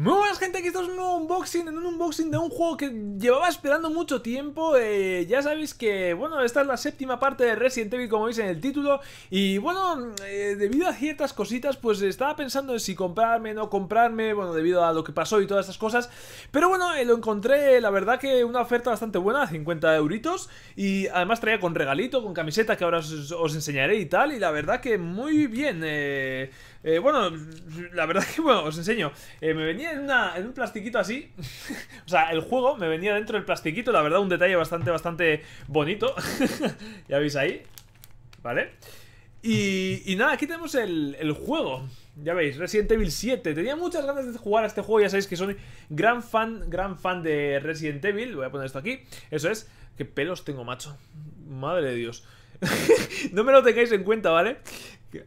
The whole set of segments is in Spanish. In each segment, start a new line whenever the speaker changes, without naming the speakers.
Muy buenas gente, aquí estamos en un nuevo unboxing, en un unboxing de un juego que llevaba esperando mucho tiempo eh, Ya sabéis que, bueno, esta es la séptima parte de Resident Evil como veis en el título Y bueno, eh, debido a ciertas cositas pues estaba pensando en si comprarme, no comprarme Bueno, debido a lo que pasó y todas estas cosas Pero bueno, eh, lo encontré, la verdad que una oferta bastante buena, 50 euritos Y además traía con regalito, con camiseta que ahora os, os enseñaré y tal Y la verdad que muy bien, bueno, la verdad que bueno, os enseño Me venía en, un plastiquito así. o sea, el juego me venía dentro del plastiquito. La verdad, un detalle bastante, bastante bonito. ya veis ahí. ¿Vale? Y, nada, aquí tenemos el, el juego. Ya veis, Resident Evil 7. Tenía muchas ganas de jugar a este juego. Ya sabéis que soy gran fan, gran fan de Resident Evil. Voy a poner esto aquí. Eso es. ¿Qué pelos tengo, macho? Madre de Dios. no me lo tengáis en cuenta, ¿vale?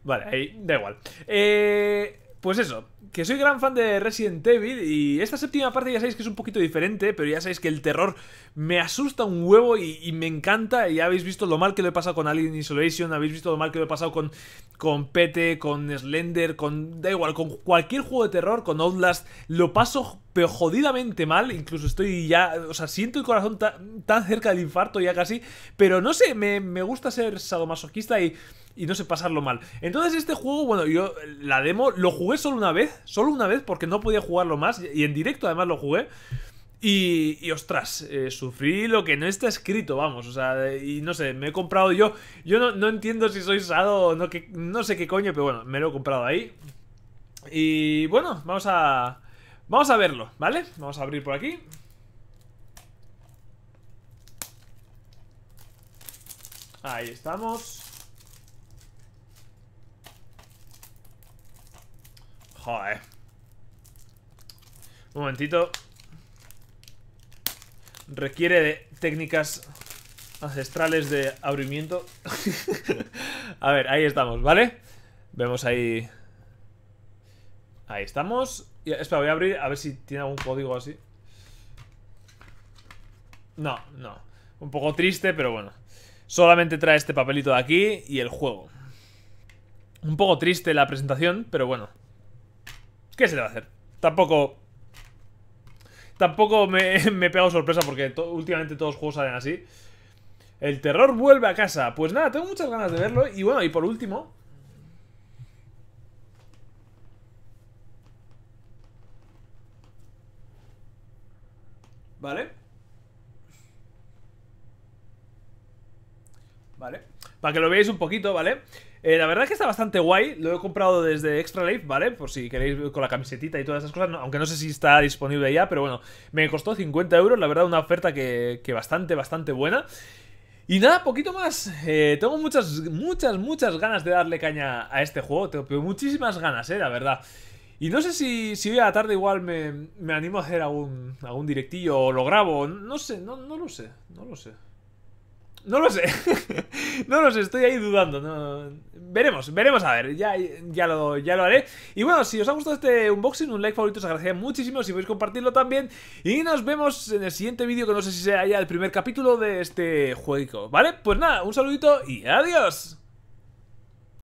Vale, ahí, da igual. Eh, pues eso, que soy gran fan de Resident Evil y esta séptima parte ya sabéis que es un poquito diferente, pero ya sabéis que el terror me asusta un huevo y, me encanta. Y ya habéis visto lo mal que lo he pasado con Alien Isolation, habéis visto lo mal que lo he pasado con, con Pete, con Slender, con... da igual, con cualquier juego de terror, con Outlast, lo paso pero jodidamente mal. Incluso estoy ya. O sea, siento el corazón tan cerca del infarto ya casi. Pero no sé, me, gusta ser sadomasoquista y, no sé pasarlo mal. Entonces, este juego, bueno, yo la demo lo jugué solo una vez. Solo una vez porque no podía jugarlo más. Y en directo además lo jugué. Y, y ostras, eh, sufrí lo que no está escrito, vamos. O sea, y no sé, me he comprado yo. Yo no, no entiendo si soy sado o no, que, no sé qué coño, pero bueno, me lo he comprado ahí. Y bueno, vamos a. Vamos a verlo, ¿vale? Vamos a abrir por aquí Ahí estamos Joder Un momentito Requiere de técnicas ancestrales de abrimiento A ver, ahí estamos, ¿vale? Vemos ahí Ahí estamos. espera, voy a abrir a ver si tiene algún código así. No, no. Un poco triste, pero bueno. Solamente trae este papelito de aquí y el juego. Un poco triste la presentación, pero bueno. ¿Qué se le va a hacer? Tampoco... Tampoco me, he pegado sorpresa porque últimamente todos los juegos salen así. El terror vuelve a casa. Pues nada, tengo muchas ganas de verlo. Y bueno, y por último, ¿Vale? ¿Vale? Para que lo veáis un poquito, ¿vale? Eh, la verdad es que está bastante guay. Lo he comprado desde Extra Life, ¿vale? Por si queréis con la camiseta y todas esas cosas. aunque no sé si está disponible ya, pero bueno. Me costó 50 euros. La verdad, una oferta que, bastante, bastante buena. Y nada, poquito más. Eh, tengo muchas, muchas, muchas ganas de darle caña a este juego. Tengo muchísimas ganas, eh, la verdad. Y no sé si, hoy a la tarde igual me, animo a hacer algún, algún directillo o lo grabo. No sé, no, lo sé, no lo sé. No lo sé. no lo sé, estoy ahí dudando. Veremos, veremos a ver. Ya, ya, lo, ya lo haré. Y bueno, si os ha gustado este unboxing, un like favorito os agradecería muchísimo. Si podéis compartirlo también. Y nos vemos en el siguiente vídeo, que no sé si sea ya el primer capítulo de este juego. ¿Vale? Pues nada, un saludito y adiós.